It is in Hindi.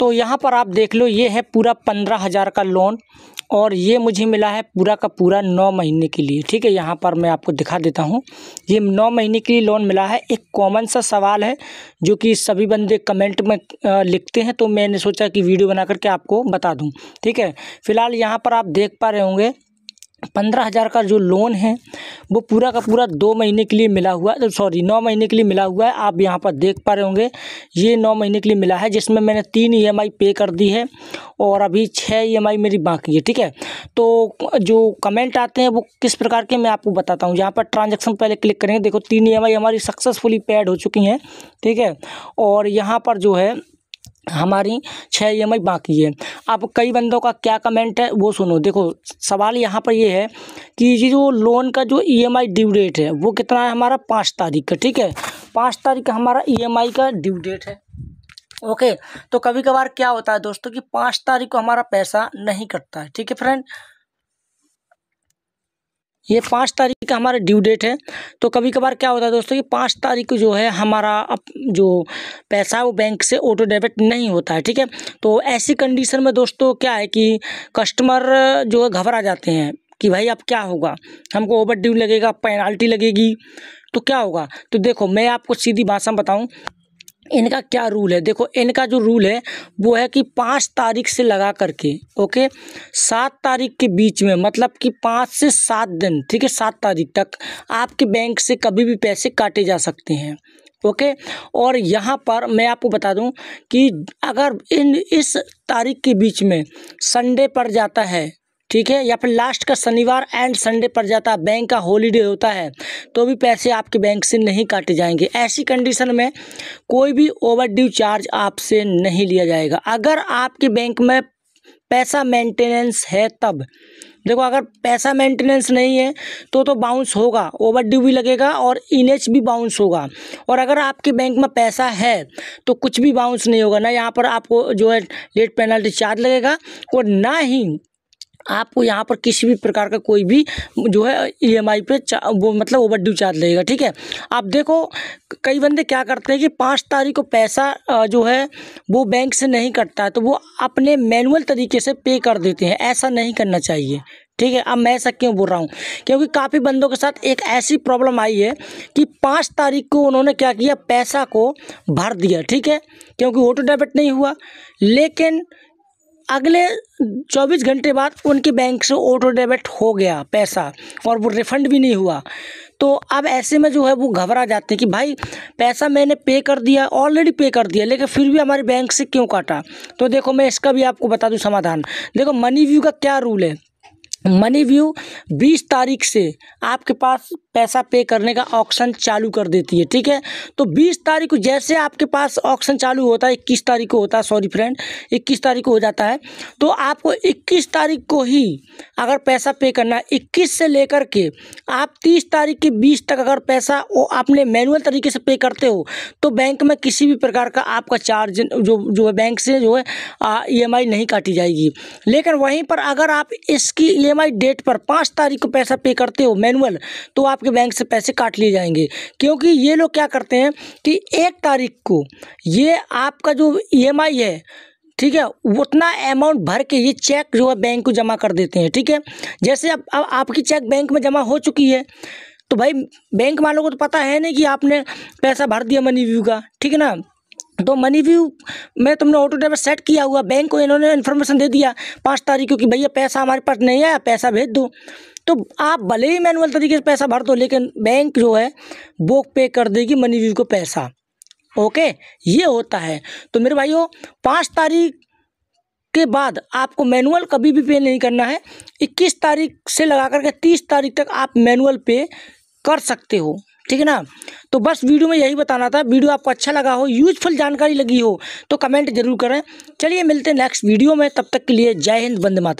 तो यहाँ पर आप देख लो ये है पूरा पंद्रह हज़ार का लोन और ये मुझे मिला है पूरा का पूरा नौ महीने के लिए ठीक है यहाँ पर मैं आपको दिखा देता हूँ ये नौ महीने के लिए लोन मिला है एक कॉमन सा सवाल है जो कि सभी बंदे कमेंट में लिखते हैं तो मैंने सोचा कि वीडियो बना करके आपको बता दूँ ठीक है फिलहाल यहाँ पर आप देख पा रहे होंगे पंद्रह हज़ार का जो लोन है वो पूरा का पूरा दो महीने के लिए मिला हुआ है सॉरी तो नौ महीने के लिए मिला हुआ है आप यहाँ पर देख पा रहे होंगे ये नौ महीने के लिए मिला है जिसमें मैंने तीन ईएमआई e पे कर दी है और अभी छः ईएमआई e मेरी बाकी है ठीक है तो जो कमेंट आते हैं वो किस प्रकार के मैं आपको बताता हूँ यहाँ पर ट्रांजेक्शन पहले क्लिक करेंगे देखो तीन ई e हमारी सक्सेसफुली पेड हो चुकी हैं ठीक है और यहाँ पर जो है हमारी छः ई एम आई बाकी है अब कई बंदों का क्या कमेंट है वो सुनो देखो सवाल यहाँ पर ये है कि ये जो लोन का जो E M I due date है वो कितना है हमारा पाँच तारीख का ठीक है पाँच तारीख का हमारा ई एम आई का ड्यू डेट है ओके तो कभी कभार क्या होता है दोस्तों कि पाँच तारीख को हमारा पैसा नहीं कटता है ठीक है फ्रेंड ये पाँच तारीख का हमारा ड्यू डेट है तो कभी कभार क्या होता है दोस्तों ये पाँच तारीख को जो है हमारा अप जो पैसा वो बैंक से ऑटो डेबिट नहीं होता है ठीक है तो ऐसी कंडीशन में दोस्तों क्या है कि कस्टमर जो है घबरा जाते हैं कि भाई अब क्या होगा हमको ओवर ड्यू लगेगा पेनाल्टी लगेगी तो क्या होगा तो देखो मैं आपको सीधी भाषा बताऊँ इनका क्या रूल है देखो इनका जो रूल है वो है कि पाँच तारीख से लगा करके ओके सात तारीख के बीच में मतलब कि पाँच से सात दिन ठीक है सात तारीख तक आपके बैंक से कभी भी पैसे काटे जा सकते हैं ओके और यहाँ पर मैं आपको बता दूँ कि अगर इन इस तारीख के बीच में संडे पड़ जाता है ठीक है या फिर लास्ट का शनिवार एंड संडे पर जाता है बैंक का हॉलीडे होता है तो भी पैसे आपके बैंक से नहीं काटे जाएंगे ऐसी कंडीशन में कोई भी ओवरड्यू चार्ज आपसे नहीं लिया जाएगा अगर आपके बैंक में पैसा मेंटेनेंस है तब देखो अगर पैसा मेंटेनेंस नहीं है तो तो बाउंस होगा ओवरड्यू भी लगेगा और इन भी बाउंस होगा और अगर आपके बैंक में पैसा है तो कुछ भी बाउंस नहीं होगा ना यहाँ पर आपको जो है लेट पेनल्टी चार्ज लगेगा और ना ही आपको यहाँ पर किसी भी प्रकार का कोई भी जो है ई एम आई पे वो मतलब ओवर ड्यू चार्ज लगेगा ठीक है आप देखो कई बंदे क्या करते हैं कि पाँच तारीख को पैसा जो है वो बैंक से नहीं कटता है तो वो अपने मैनुअल तरीके से पे कर देते हैं ऐसा नहीं करना चाहिए ठीक है अब मैं ऐसा क्यों बोल रहा हूँ क्योंकि काफ़ी बंदों के साथ एक ऐसी प्रॉब्लम आई है कि पाँच तारीख को उन्होंने क्या किया पैसा को भर दिया ठीक है क्योंकि ऑटो डेबिट नहीं हुआ लेकिन अगले 24 घंटे बाद उनके बैंक से ऑटो डेबिट हो गया पैसा और वो रिफ़ंड भी नहीं हुआ तो अब ऐसे में जो है वो घबरा जाते हैं कि भाई पैसा मैंने पे कर दिया ऑलरेडी पे कर दिया लेकिन फिर भी हमारे बैंक से क्यों काटा तो देखो मैं इसका भी आपको बता दूँ समाधान देखो मनी व्यू का क्या रूल है मनी व्यू बीस तारीख से आपके पास पैसा पे करने का ऑप्शन चालू कर देती है ठीक है तो बीस तारीख को जैसे आपके पास ऑप्शन चालू होता है इक्कीस तारीख को होता है सॉरी फ्रेंड इक्कीस तारीख को हो जाता है तो आपको इक्कीस तारीख को ही अगर पैसा पे करना है इक्कीस से लेकर के आप तीस तारीख के बीस तक अगर पैसा वो आपने मैनुअल तरीके से पे करते हो तो बैंक में किसी भी प्रकार का आपका चार्ज जो जो है बैंक से जो है ई e नहीं काटी जाएगी लेकिन वहीं पर अगर आप इसकी ई e डेट पर पाँच तारीख को पैसा पे करते हो मैनुअल तो आपके बैंक से पैसे काट लिए जाएंगे क्योंकि ये लोग क्या करते हैं कि एक तारीख को ये आपका जो ई e है ठीक है उतना अमाउंट भर के ये चेक जो है बैंक को जमा कर देते हैं ठीक है जैसे अब अब आपकी चेक बैंक में जमा हो चुकी है तो भाई बैंक वालों को तो पता है नहीं कि आपने पैसा भर दिया मनी व्यू का ठीक है ना तो मनी व्यू में तुमने ऑटो डेबिट सेट किया हुआ बैंक को इन्होंने इन्फॉर्मेशन दे दिया पाँच तारीख को कि भैया पैसा हमारे पास नहीं आया पैसा भेज दो तो आप भले ही मैनुअल तरीके से पैसा भर दो लेकिन बैंक जो है वो पे कर देगी मनी व्यू को पैसा ओके ये होता है तो मेरे भाइयों पाँच तारीख के बाद आपको मैनुअल कभी भी पे नहीं करना है इक्कीस तारीख से लगा करके तीस तारीख तक आप मैनुअल पे कर सकते हो ठीक है ना तो बस वीडियो में यही बताना था वीडियो आपको अच्छा लगा हो यूजफुल जानकारी लगी हो तो कमेंट जरूर करें चलिए मिलते हैं नेक्स्ट वीडियो में तब तक के लिए जय हिंद बंद मातरम